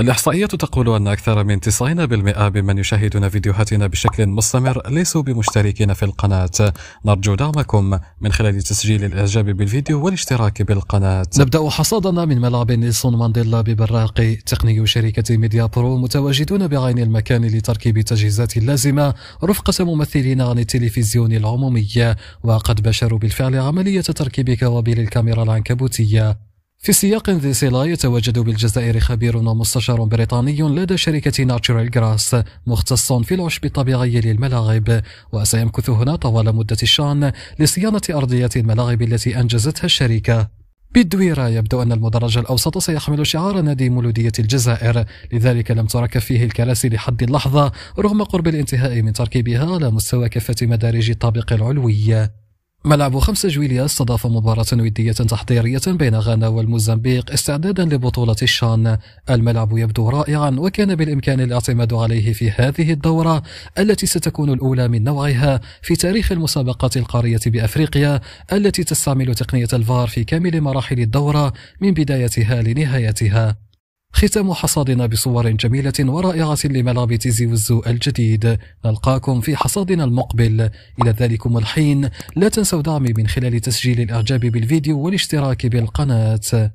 الإحصائيات تقول أن أكثر من 90% ممن يشاهدون فيديوهاتنا بشكل مستمر ليسوا بمشتركين في القناة نرجو دعمكم من خلال تسجيل الإعجاب بالفيديو والاشتراك بالقناة نبدأ حصادنا من ملعب نيلسون مانديلا ببراق تقني شركة ميديا برو متواجدون بعين المكان لتركيب التجهيزات اللازمة رفقة ممثلين عن التلفزيون العمومي وقد بشروا بالفعل عملية تركيب كوابل الكاميرا العنكبوتية في سياق ذي صلة يتواجد بالجزائر خبير ومستشار بريطاني لدى شركة ناتشورال جراس مختص في العشب الطبيعي للملاعب وسيمكث هنا طوال مدة الشان لصيانة أرضية الملاعب التي أنجزتها الشركة بالدويرة يبدو أن المدرج الأوسط سيحمل شعار نادي مولودية الجزائر لذلك لم تركب فيه الكراسي لحد اللحظة رغم قرب الانتهاء من تركيبها على مستوى كافة مدارج الطابق العلوي ملعب خمسة جويليا استضاف مباراة ودية تحضيرية بين غانا والموزمبيق استعدادا لبطولة الشان الملعب يبدو رائعا وكان بالإمكان الاعتماد عليه في هذه الدورة التي ستكون الأولى من نوعها في تاريخ المسابقات القارية بأفريقيا التي تستعمل تقنية الفار في كامل مراحل الدورة من بدايتها لنهايتها ختام حصادنا بصور جميلة ورائعة لملعب وزو الجديد نلقاكم في حصادنا المقبل إلى ذلكم الحين لا تنسوا دعمي من خلال تسجيل الإعجاب بالفيديو والاشتراك بالقناة